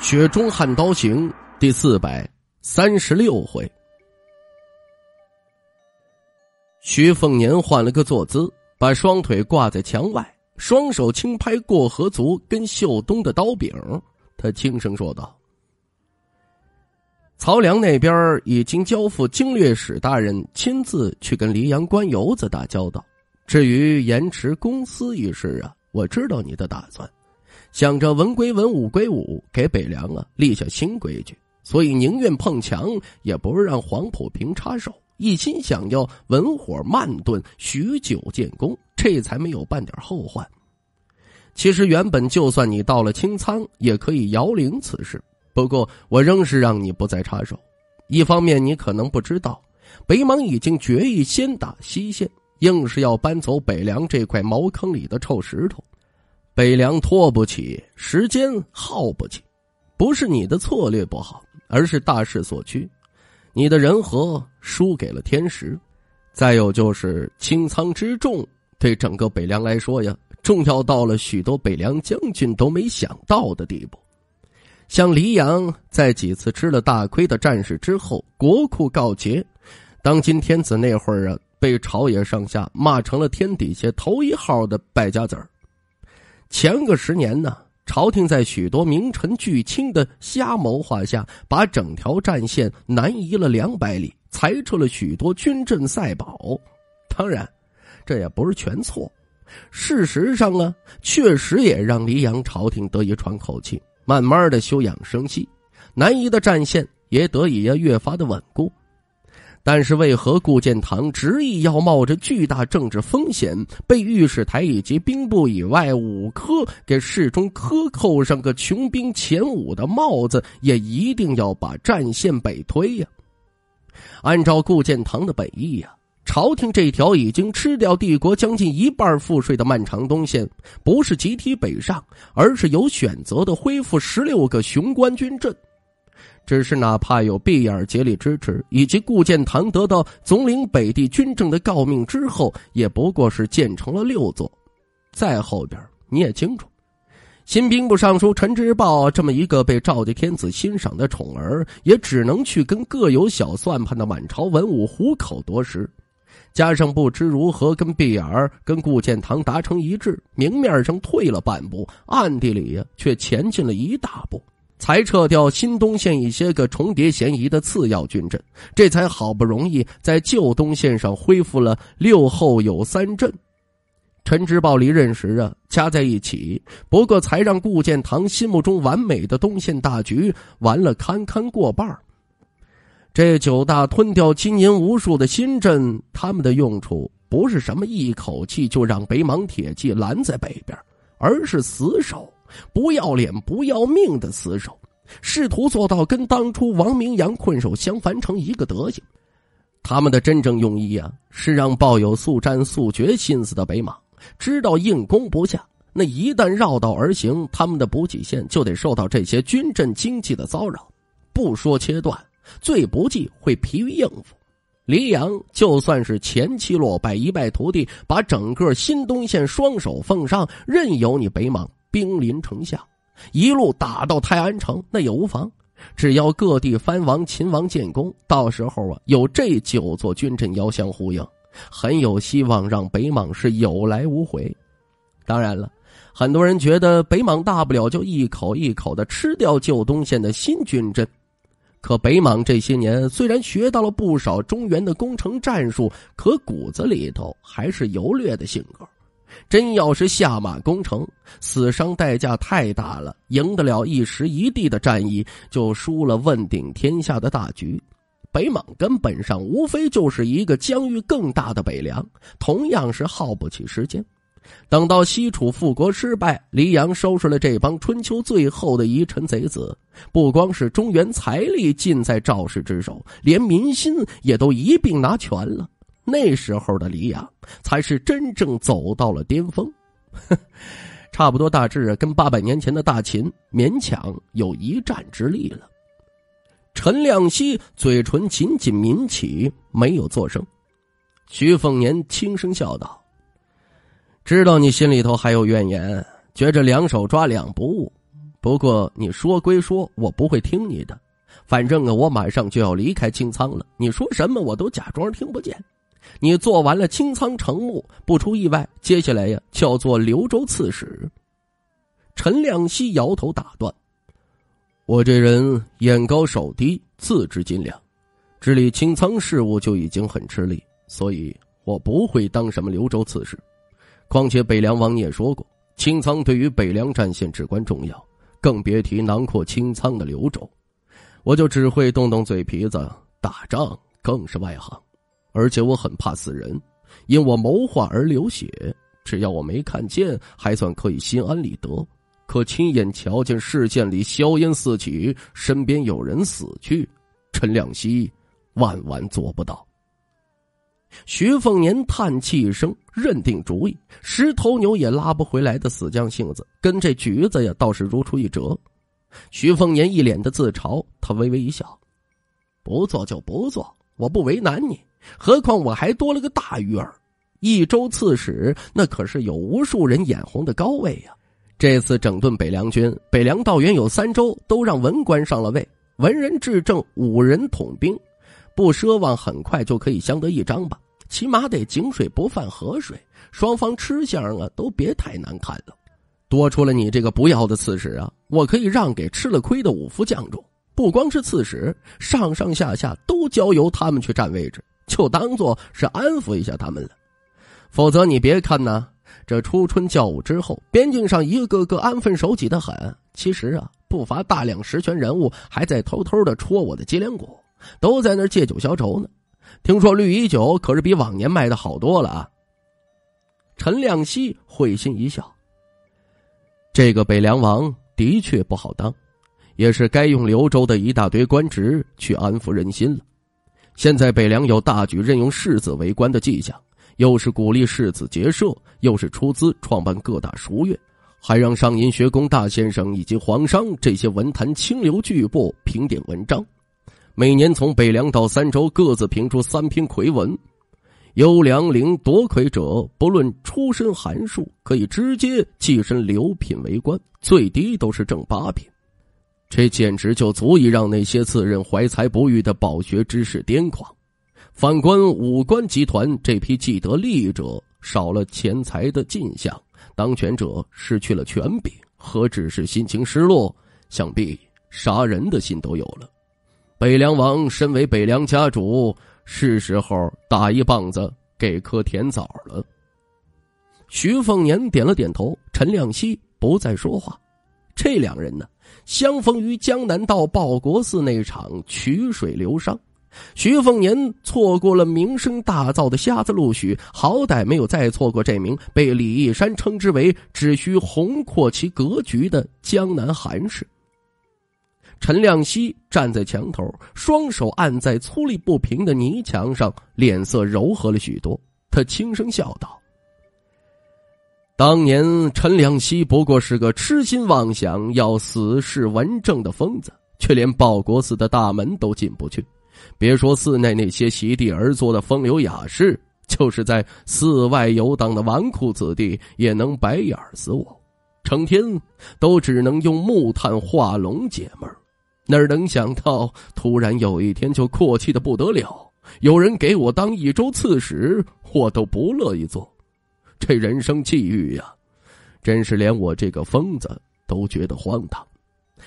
《雪中悍刀行》第四百三十六回，徐凤年换了个坐姿，把双腿挂在墙外，双手轻拍过河卒跟，秀东的刀柄。他轻声说道：“曹良那边已经交付经略使大人亲自去跟黎阳官油子打交道，至于延迟公司一事啊，我知道你的打算。”想着文归文武归武，给北凉啊立下新规矩，所以宁愿碰墙，也不让黄普平插手，一心想要文火慢炖，许久建功，这才没有半点后患。其实原本就算你到了清仓，也可以摇铃此事，不过我仍是让你不再插手。一方面你可能不知道，北莽已经决意先打西线，硬是要搬走北凉这块茅坑里的臭石头。北凉拖不起，时间耗不起，不是你的策略不好，而是大势所趋。你的人和输给了天时，再有就是清仓之重，对整个北凉来说呀，重要到了许多北凉将军都没想到的地步。像黎阳，在几次吃了大亏的战事之后，国库告捷，当今天子那会儿啊，被朝野上下骂成了天底下头一号的败家子儿。前个十年呢，朝廷在许多名臣巨卿的瞎谋划下，把整条战线南移了两百里，裁撤了许多军镇塞堡。当然，这也不是全错。事实上啊，确实也让黎阳朝廷得以喘口气，慢慢的休养生息，南移的战线也得以越发的稳固。但是，为何顾建堂执意要冒着巨大政治风险，被御史台以及兵部以外五科给侍中科扣上个穷兵前五的帽子，也一定要把战线北推呀？按照顾建堂的本意呀，朝廷这条已经吃掉帝国将近一半赋税的漫长东线，不是集体北上，而是有选择的恢复十六个雄关军镇。只是，哪怕有毕尔竭力支持，以及顾建堂得到总领北地军政的诰命之后，也不过是建成了六座。再后边，你也清楚，新兵部尚书陈之豹这么一个被赵家天子欣赏的宠儿，也只能去跟各有小算盘的满朝文武虎口夺食。加上不知如何跟碧儿、跟顾建堂达成一致，明面上退了半步，暗地里却前进了一大步。才撤掉新东线一些个重叠嫌疑的次要军镇，这才好不容易在旧东线上恢复了六后有三镇。陈知报离任时啊，加在一起不过才让顾建堂心目中完美的东线大局完了堪堪过半儿。这九大吞掉金银无数的新镇，他们的用处不是什么一口气就让北莽铁骑拦在北边，而是死守。不要脸、不要命的死守，试图做到跟当初王明阳困守襄樊城一个德行。他们的真正用意啊，是让抱有速战速决心思的北莽知道硬攻不下。那一旦绕道而行，他们的补给线就得受到这些军阵经济的骚扰，不说切断，最不济会疲于应付。黎阳就算是前期落败、一败涂地，把整个新东线双手奉上，任由你北莽。兵临城下，一路打到泰安城，那也无妨。只要各地藩王、秦王建功，到时候啊，有这九座军镇遥相呼应，很有希望让北莽是有来无回。当然了，很多人觉得北莽大不了就一口一口的吃掉旧东线的新军镇，可北莽这些年虽然学到了不少中原的攻城战术，可骨子里头还是游略的性格。真要是下马攻城，死伤代价太大了。赢得了一时一地的战役，就输了问鼎天下的大局。北莽根本上无非就是一个疆域更大的北凉，同样是耗不起时间。等到西楚复国失败，黎阳收拾了这帮春秋最后的遗臣贼子，不光是中原财力尽在赵氏之手，连民心也都一并拿全了。那时候的李雅才是真正走到了巅峰，差不多大致跟八百年前的大秦勉强有一战之力了。陈亮希嘴唇紧紧抿起，没有作声。徐凤年轻声笑道：“知道你心里头还有怨言，觉着两手抓两不误。不过你说归说，我不会听你的。反正啊，我马上就要离开清仓了，你说什么我都假装听不见。”你做完了清仓城牧，不出意外，接下来呀叫做刘州刺史。陈亮熙摇头打断：“我这人眼高手低，自知斤两，治理清仓事务就已经很吃力，所以我不会当什么刘州刺史。况且北凉王你也说过，清仓对于北凉战线至关重要，更别提囊括清仓的刘州，我就只会动动嘴皮子，打仗更是外行。”而且我很怕死人，因我谋划而流血，只要我没看见，还算可以心安理得。可亲眼瞧见事件里硝烟四起，身边有人死去，陈亮熙万万做不到。徐凤年叹气一声，认定主意，十头牛也拉不回来的死犟性子，跟这橘子呀倒是如出一辙。徐凤年一脸的自嘲，他微微一笑：“不做就不做，我不为难你。”何况我还多了个大鱼儿，一州刺史那可是有无数人眼红的高位呀。这次整顿北凉军，北凉道员有三州都让文官上了位，文人治政，武人统兵，不奢望很快就可以相得益彰吧？起码得井水不犯河水，双方吃相啊都别太难看了。多出了你这个不要的刺史啊，我可以让给吃了亏的五副将中，不光是刺史，上上下下都交由他们去占位置。就当做是安抚一下他们了，否则你别看呐，这初春教务之后，边境上一个个安分守己的很。其实啊，不乏大量实权人物还在偷偷的戳我的脊梁骨，都在那借酒消愁呢。听说绿衣酒可是比往年卖的好多了啊。陈亮熙会心一笑，这个北凉王的确不好当，也是该用刘州的一大堆官职去安抚人心了。现在北凉有大举任用世子为官的迹象，又是鼓励世子结社，又是出资创办各大书院，还让上银学宫大先生以及皇商这些文坛清流巨擘评点文章，每年从北凉到三州各自评出三篇魁文，优良灵夺魁者不论出身寒庶，可以直接跻身六品为官，最低都是正八品。这简直就足以让那些自认怀才不遇的饱学之士癫狂。反观武官集团这批既得利益者，少了钱财的进项，当权者失去了权柄，何止是心情失落？想必杀人的心都有了。北凉王身为北凉家主，是时候打一棒子给颗甜枣了。徐凤年点了点头，陈亮熙不再说话。这两人呢，相逢于江南道报国寺那场曲水流觞。徐凤年错过了名声大噪的瞎子陆许，好歹没有再错过这名被李义山称之为只需宏阔其格局的江南韩氏。陈亮熙站在墙头，双手按在粗粝不平的泥墙上，脸色柔和了许多。他轻声笑道。当年陈良希不过是个痴心妄想、要死士文正的疯子，却连报国寺的大门都进不去。别说寺内那些席地而坐的风流雅士，就是在寺外游荡的纨绔子弟，也能白眼死我。成天都只能用木炭化龙解闷哪能想到突然有一天就阔气的不得了？有人给我当一州刺史，我都不乐意做。这人生际遇呀，真是连我这个疯子都觉得荒唐。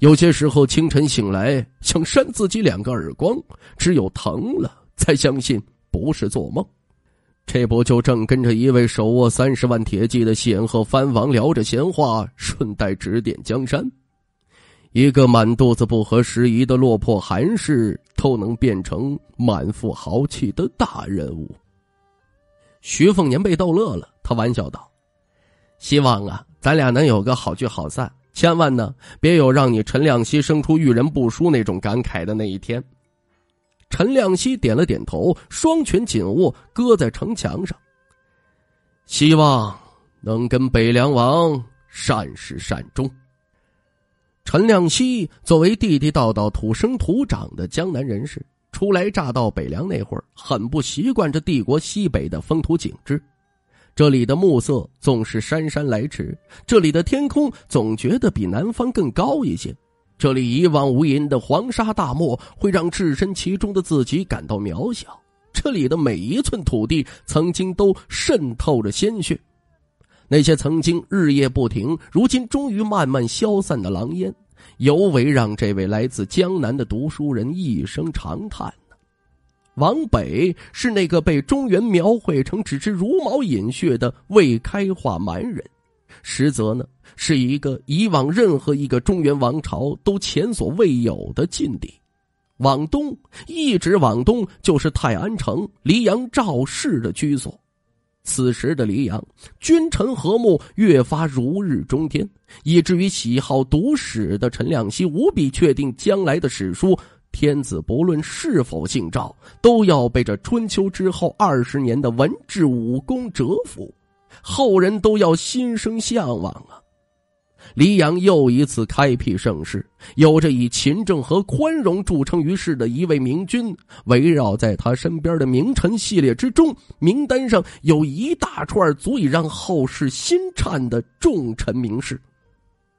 有些时候清晨醒来，想扇自己两个耳光，只有疼了才相信不是做梦。这不就正跟着一位手握三十万铁骑的显赫藩王聊着闲话，顺带指点江山？一个满肚子不合时宜的落魄寒士，都能变成满腹豪气的大人物。徐凤年被逗乐了，他玩笑道：“希望啊，咱俩能有个好聚好散，千万呢别有让你陈亮希生出遇人不淑那种感慨的那一天。”陈亮希点了点头，双拳紧握，搁在城墙上。希望能跟北凉王善始善终。陈亮希作为地地道道土生土长的江南人士。初来乍到北凉那会儿，很不习惯这帝国西北的风土景致。这里的暮色总是姗姗来迟，这里的天空总觉得比南方更高一些。这里一望无垠的黄沙大漠，会让置身其中的自己感到渺小。这里的每一寸土地，曾经都渗透着鲜血，那些曾经日夜不停，如今终于慢慢消散的狼烟。尤为让这位来自江南的读书人一声长叹呢。往北是那个被中原描绘成只知茹毛饮血的未开化蛮人，实则呢是一个以往任何一个中原王朝都前所未有的禁地。往东，一直往东，就是泰安城、黎阳赵氏的居所。此时的黎阳，君臣和睦，越发如日中天，以至于喜好读史的陈亮熙无比确定，将来的史书，天子不论是否姓赵，都要被这春秋之后二十年的文治武功折服，后人都要心生向往啊。黎阳又一次开辟盛世，有着以勤政和宽容著称于世的一位明君。围绕在他身边的名臣系列之中，名单上有一大串足以让后世心颤的重臣名士：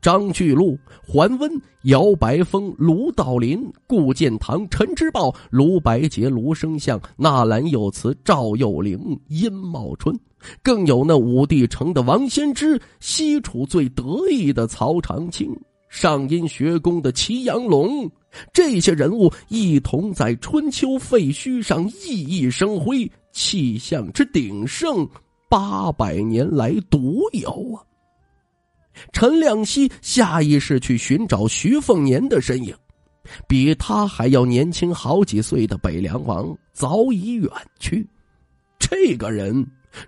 张巨禄、桓温、姚白峰、卢道林、顾建堂、陈之豹、卢白杰、卢生相、纳兰有词、赵有灵、殷茂春。更有那武帝城的王仙芝、西楚最得意的曹长青、上阴学宫的齐阳龙，这些人物一同在春秋废墟上熠熠生辉，气象之鼎盛，八百年来独有啊！陈亮熙下意识去寻找徐凤年的身影，比他还要年轻好几岁的北凉王早已远去，这个人。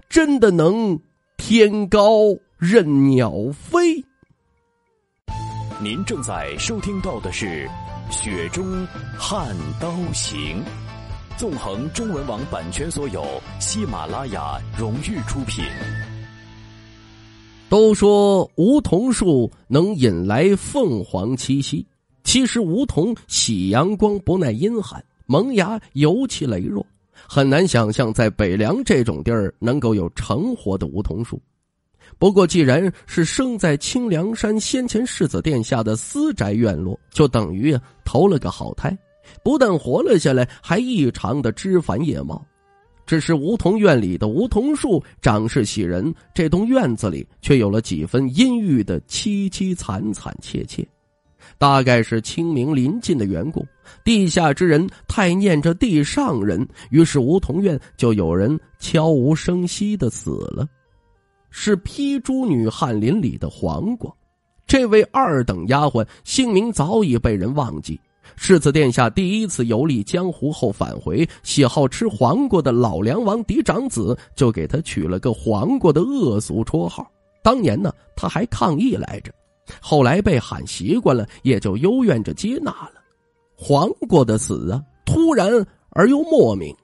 真的能天高任鸟飞。您正在收听到的是《雪中悍刀行》，纵横中文网版权所有，喜马拉雅荣誉出品。都说梧桐树能引来凤凰栖息，其实梧桐喜阳光，不耐阴寒，萌芽尤其羸弱。很难想象在北凉这种地儿能够有成活的梧桐树。不过，既然是生在清凉山先前世子殿下的私宅院落，就等于投了个好胎，不但活了下来，还异常的枝繁叶茂。只是梧桐院里的梧桐树长势喜人，这栋院子里却有了几分阴郁的凄凄惨惨切切。大概是清明临近的缘故，地下之人太念着地上人，于是梧桐院就有人悄无声息的死了。是披珠女翰林里的黄瓜，这位二等丫鬟姓名早已被人忘记。世子殿下第一次游历江湖后返回，喜好吃黄瓜的老梁王嫡长子就给他取了个黄瓜的恶俗绰号。当年呢，他还抗议来着。后来被喊习惯了，也就幽怨着接纳了。黄瓜的死啊，突然而又莫名，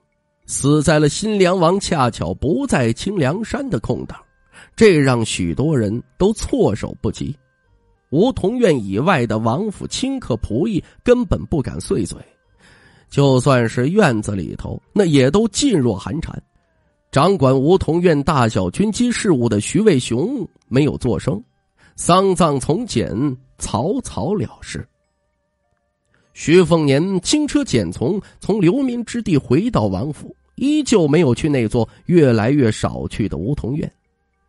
死在了新凉王恰巧不在清凉山的空档，这让许多人都措手不及。梧桐院以外的王府清客仆役根本不敢碎嘴，就算是院子里头，那也都噤若寒蝉。掌管梧桐院大小军机事务的徐渭雄没有作声。丧葬从简，草草了事。徐凤年轻车简从，从流民之地回到王府，依旧没有去那座越来越少去的梧桐院。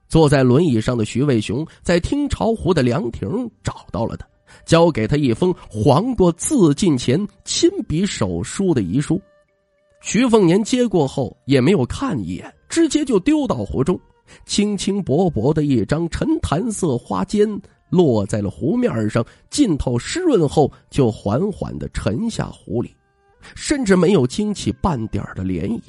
坐在轮椅上的徐渭雄，在听潮湖的凉亭找到了他，交给他一封黄过自尽前亲笔手书的遗书。徐凤年接过后也没有看一眼，直接就丢到湖中。轻轻薄薄的一张沉檀色花笺落在了湖面上，浸透湿润后就缓缓地沉下湖里，甚至没有惊起半点的涟漪。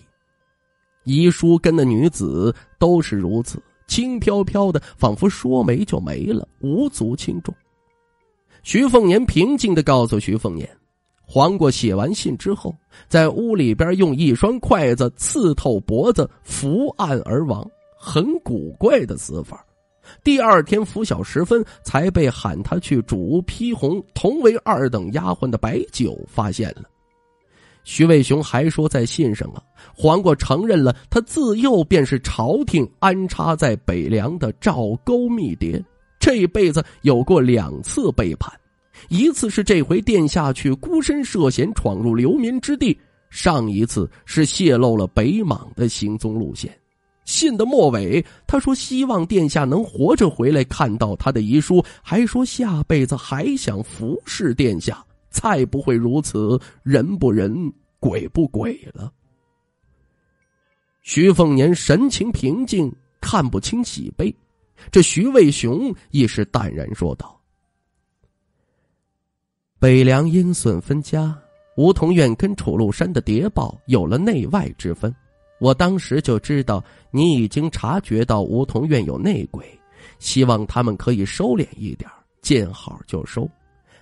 遗书跟那女子都是如此，轻飘飘的，仿佛说没就没了，无足轻重。徐凤年平静地告诉徐凤年，黄过写完信之后，在屋里边用一双筷子刺透脖子，伏案而亡。很古怪的死法，第二天拂晓时分才被喊他去主屋批红。同为二等丫鬟的白酒发现了。徐伟雄还说，在信上啊，黄瓜承认了他自幼便是朝廷安插在北凉的赵勾密谍，这辈子有过两次背叛，一次是这回殿下去孤身涉险闯入流民之地，上一次是泄露了北莽的行踪路线。信的末尾，他说：“希望殿下能活着回来，看到他的遗书，还说下辈子还想服侍殿下，再不会如此人不人、鬼不鬼了。”徐凤年神情平静，看不清喜悲。这徐渭雄亦是淡然说道：“北凉阴损分家，梧桐院跟楚禄山的谍报有了内外之分。”我当时就知道你已经察觉到梧桐院有内鬼，希望他们可以收敛一点，见好就收。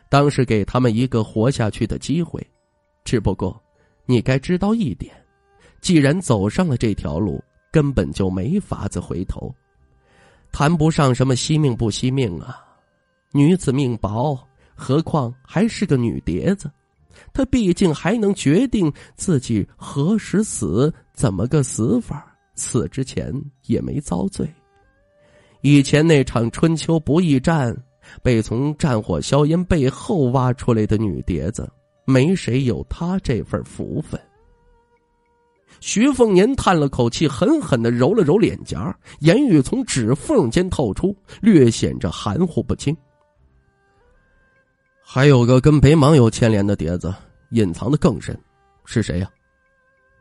当时给他们一个活下去的机会，只不过你该知道一点，既然走上了这条路，根本就没法子回头，谈不上什么惜命不惜命啊。女子命薄，何况还是个女碟子，她毕竟还能决定自己何时死。怎么个死法？死之前也没遭罪。以前那场春秋不易战，被从战火硝烟背后挖出来的女碟子，没谁有她这份福分。徐凤年叹了口气，狠狠的揉了揉脸颊，言语从指缝间透出，略显着含糊不清。还有个跟北莽有牵连的碟子，隐藏的更深，是谁呀？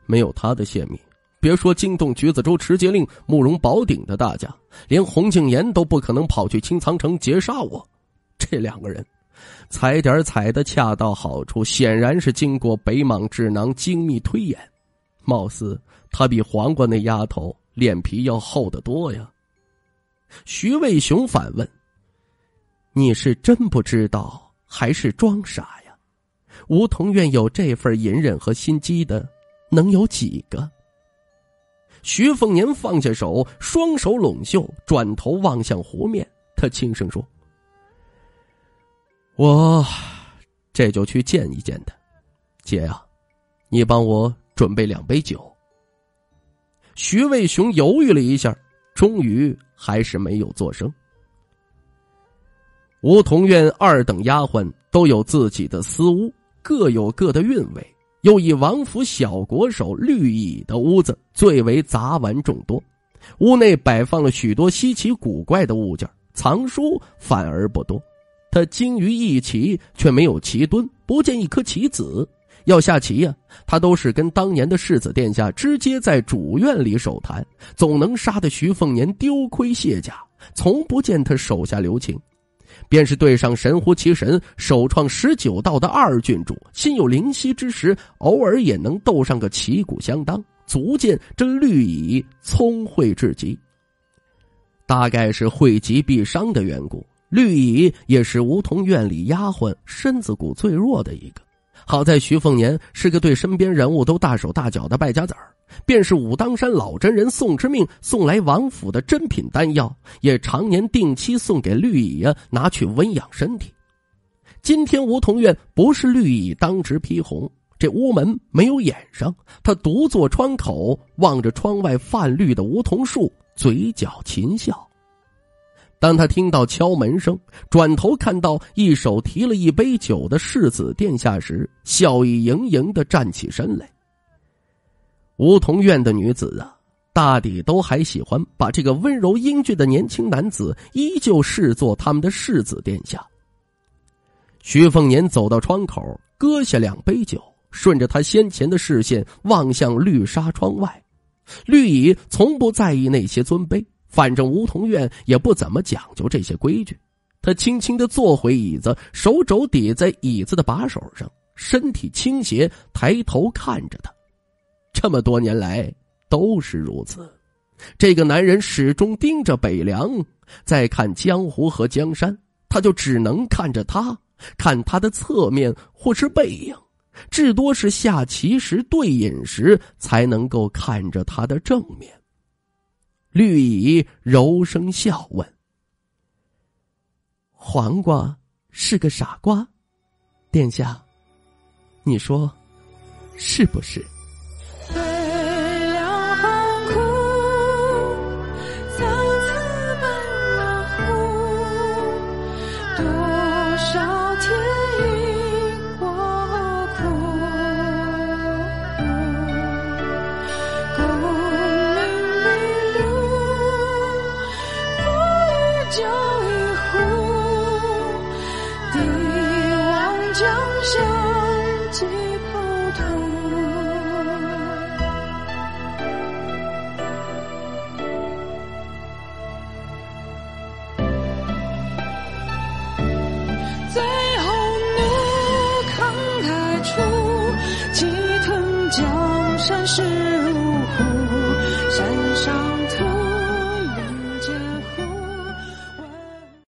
没有他的泄密，别说惊动橘子洲持节令慕容宝鼎的大家，连洪敬言都不可能跑去青仓城劫杀我。这两个人踩点踩的恰到好处，显然是经过北莽智囊精密推演。貌似他比黄瓜那丫头脸皮要厚得多呀。徐渭雄反问：“你是真不知道，还是装傻呀？”梧桐院有这份隐忍和心机的。能有几个？徐凤年放下手，双手拢袖，转头望向湖面。他轻声说：“我这就去见一见他。姐呀，你帮我准备两杯酒。”徐卫雄犹豫了一下，终于还是没有作声。梧桐院二等丫鬟都有自己的私屋，各有各的韵味。又以王府小国手绿蚁的屋子最为杂玩众多，屋内摆放了许多稀奇古怪的物件，藏书反而不多。他精于弈棋，却没有棋墩，不见一颗棋子。要下棋呀，他都是跟当年的世子殿下直接在主院里手谈，总能杀得徐凤年丢盔卸甲，从不见他手下留情。便是对上神乎其神、首创十九道的二郡主，心有灵犀之时，偶尔也能斗上个旗鼓相当，足见这绿蚁聪慧至极。大概是惠极必伤的缘故，绿蚁也是梧桐院里丫鬟身子骨最弱的一个。好在徐凤年是个对身边人物都大手大脚的败家子儿。便是武当山老真人宋之命送来王府的珍品丹药，也常年定期送给绿蚁啊，拿去温养身体。今天梧桐院不是绿蚁当值披红，这屋门没有掩上，他独坐窗口，望着窗外泛绿的梧桐树，嘴角噙笑。当他听到敲门声，转头看到一手提了一杯酒的世子殿下时，笑意盈盈的站起身来。梧桐院的女子啊，大抵都还喜欢把这个温柔英俊的年轻男子，依旧视作他们的世子殿下。徐凤年走到窗口，搁下两杯酒，顺着他先前的视线望向绿纱窗外。绿蚁从不在意那些尊卑，反正梧桐院也不怎么讲究这些规矩。他轻轻的坐回椅子，手肘抵在椅子的把手上，身体倾斜，抬头看着他。这么多年来都是如此，这个男人始终盯着北凉，在看江湖和江山，他就只能看着他，看他的侧面或是背影，至多是下棋时对饮时才能够看着他的正面。绿蚁柔声笑问：“黄瓜是个傻瓜，殿下，你说是不是？”